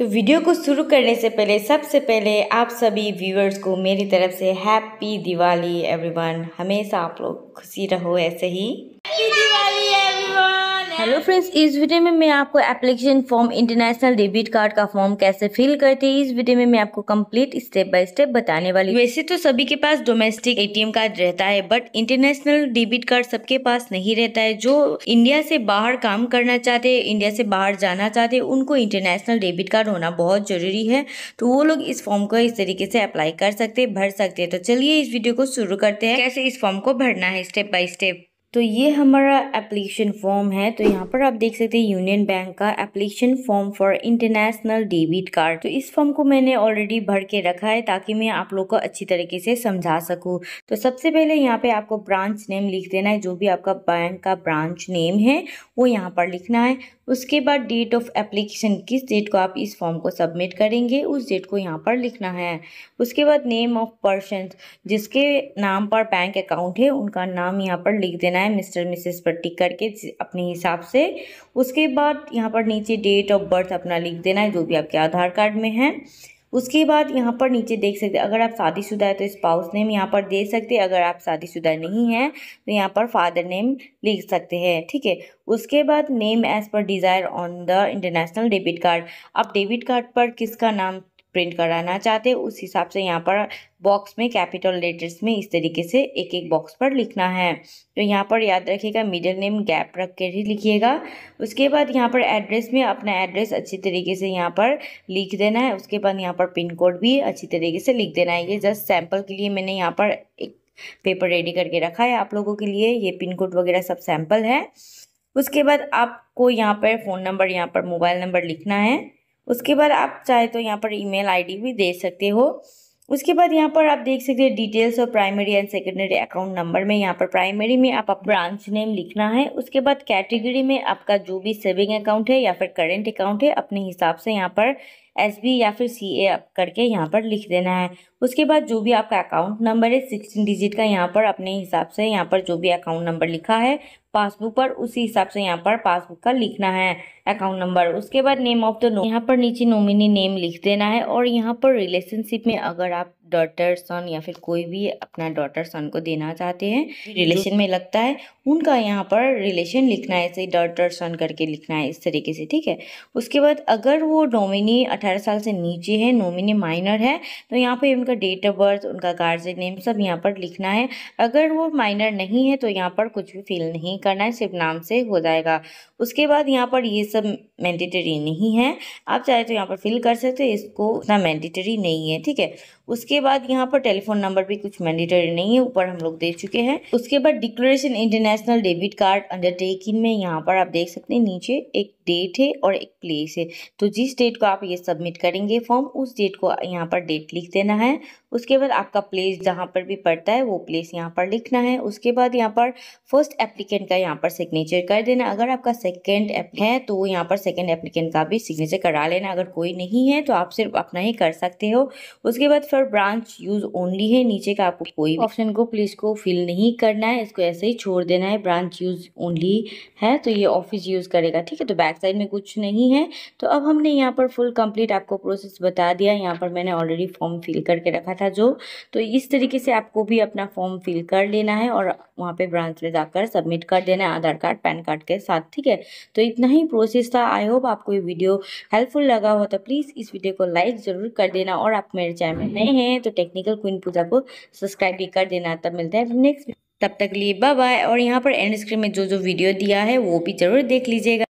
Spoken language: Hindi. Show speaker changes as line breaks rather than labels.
तो वीडियो को शुरू करने से पहले सबसे पहले आप सभी व्यूअर्स को मेरी तरफ से हैप्पी दिवाली एवरीवन हमेशा आप लोग खुशी रहो ऐसे ही happy Diwali everyone hello friends इस वीडियो में मैं आपको application form international debit card का फॉर्म कैसे फिल करते हैं इस वीडियो में मैं आपको कंप्लीट स्टेप बाय स्टेप बताने वाली वैसे तो सभी के पास डोमेस्टिक एटीएम कार्ड रहता है बट इंटरनेशनल डेबिट कार्ड सबके पास नहीं रहता है जो इंडिया से बाहर काम करना चाहते इंडिया से बाहर जाना चाहते उनको इंटरनेशनल डेबिट कार्ड होना बहुत जरूरी है तो वो लोग इस फॉर्म को इस तरीके से अप्लाई कर सकते भर सकते हैं तो चलिए इस वीडियो को शुरू करते हैं कैसे इस फॉर्म को भरना है स्टेप बाय स्टेप तो ये हमारा एप्लीकेशन फॉर्म है तो यहाँ पर आप देख सकते हैं यूनियन बैंक का application form for international debit card तो इस फॉर्म को मैंने ऑलरेडी भर के रखा है ताकि मैं आप लोग को अच्छी तरीके से समझा सकूँ तो सबसे पहले यहाँ पे आपको ब्रांच नेम लिख देना है जो भी आपका बैंक का ब्रांच नेम है वो यहाँ पर लिखना है उसके बाद डेट ऑफ एप्लीकेशन किस डेट को आप इस फॉर्म को सबमिट करेंगे उस डेट को यहाँ पर लिखना है उसके बाद नेम ऑफ पर्सन जिसके नाम पर बैंक अकाउंट है उनका नाम यहाँ पर लिख देना करना है मिस्टर मिसेस पर टिक करके अपने हिसाब से उसके बाद यहाँ पर नीचे डेट ऑफ बर्थ अपना लिख देना है जो भी आपके आधार कार्ड में है उसके बाद यहाँ पर नीचे देख सकते हैं अगर आप शादीशुदा है तो स्पाउस नेम यहाँ पर दे सकते हैं अगर आप शादीशुदा नहीं हैं तो यहाँ पर फादर नेम लिख सकते हैं ठीक है उसके बाद name as per desired on the international debit card आप डेबिट कार्ड पर किसका नाम प्रिंट कराना चाहते उस हिसाब से यहाँ पर बॉक्स में कैपिटल लेटर्स में इस तरीके से एक एक बॉक्स पर लिखना है तो यहाँ पर याद रखिएगा मिडिल नेम गैप रख कर ही लिखिएगा उसके बाद यहाँ पर एड्रेस में अपना एड्रेस अच्छी तरीके से यहाँ पर लिख देना है उसके बाद यहाँ पर पिन कोड भी अच्छी तरीके से लिख देना है ये जस्ट सैम्पल के लिए मैंने यहाँ पर एक पेपर रेडी करके रखा है आप लोगों के लिए ये पिन कोड वगैरह सब सैम्पल है उसके बाद आपको यहाँ पर फ़ोन नंबर यहाँ पर मोबाइल नंबर लिखना है उसके बाद आप चाहे तो यहाँ पर ईमेल आईडी भी दे सकते हो उसके बाद यहाँ पर आप देख सकते हैं डिटेल्स और primary and secondary account number में यहाँ पर प्राइमरी में आप ब्रांच नेम लिखना है उसके बाद कैटेगरी में आपका जो भी सेविंग अकाउंट है या फिर करेंट अकाउंट है अपने हिसाब से यहाँ पर एस बी या फिर सी ए करके यहाँ पर लिख देना है उसके बाद जो भी आपका अकाउंट नंबर है सिक्सटीन डिजिट का यहाँ पर अपने हिसाब से यहाँ पर जो भी अकाउंट नंबर लिखा है पासबुक पर उसी हिसाब से यहाँ पर पासबुक का लिखना है अकाउंट नंबर उसके बाद नेम ऑफ द नो यहाँ पर नीचे नोमिनी नेम लिख देना है और यहाँ पर रिलेशनशिप में अगर आप डॉटर सन या फिर कोई भी अपना डॉटर सन को देना चाहते हैं रिलेशन में लगता है उनका यहाँ पर रिलेशन लिखना है ऐसे डॉटर सन करके लिखना है इस तरीके से ठीक है उसके बाद अगर वो नॉमिनी अठारह साल से नीचे है नॉमिनी माइनर है तो यहाँ पर उनका डेट ऑफ बर्थ उनका गार्जियन नेम सब यहाँ पर लिखना है अगर वो माइनर नहीं है तो यहाँ पर कुछ भी फिल नहीं करना है सिर्फ नाम से हो जाएगा उसके बाद यहाँ पर ये सब मैंडेटरी नहीं है आप चाहे तो यहाँ पर फिल कर सकते इसको उतना मैंडेटरी नहीं है ठीक है उसके बाद यहाँ पर टेलीफोन नंबर भी कुछ मैंडेटरी नहीं है ऊपर हम लोग दे चुके हैं उसके बाद declaration international debit card undertaking में यहाँ पर आप देख सकते हैं नीचे एक डेट है और एक प्लेस है तो जिस डेट को आप ये सबमिट करेंगे फॉर्म उस डेट को यहाँ पर डेट लिख देना है उसके बाद आपका प्लेस जहाँ पर भी पड़ता है वो प्लेस यहाँ पर लिखना है उसके बाद यहाँ पर फर्स्ट एप्लीकेंट का यहाँ पर सिग्नेचर कर देना अगर आपका सेकेंड है तो यहाँ पर सेकेंड एप्लीकेंट का भी सिग्नेचर करा लेना अगर कोई नहीं है तो आप सिर्फ अपना ही कर सकते हो उसके बाद फिर ब्रांच यूज ओनली है नीचे का आपको कोई ऑप्शन को प्लेस को फिल नहीं करना है इसको ऐसे ही छोड़ देना है ब्रांच यूज ओनली है तो ये ऑफिस यूज करेगा ठीक है तो बैक साइड में कुछ नहीं है तो अब हमने यहाँ पर फुल कंप्लीट आपको प्रोसेस बता दिया यहाँ पर मैंने ऑलरेडी फॉर्म फिल करके रखा था जो तो इस तरीके से आपको भी अपना फॉर्म फिल कर लेना है और वहाँ पे ब्रांच में जाकर सबमिट कर देना है आधार कार्ड पैन कार्ड के साथ ठीक है तो इतना ही प्रोसेस था आई होप आपको ये वीडियो हेल्पफुल लगा हो तो प्लीज़ इस वीडियो को लाइक ज़रूर कर देना और आप मेरे चैनल में नए हैं तो टेक्निकल क्वीन पूजा को सब्सक्राइब भी कर देना तब मिलता है नेक्स्ट तब तक लिए बाय बाय और यहाँ पर एंड स्क्रीन में जो जो वीडियो दिया है वो भी ज़रूर देख लीजिएगा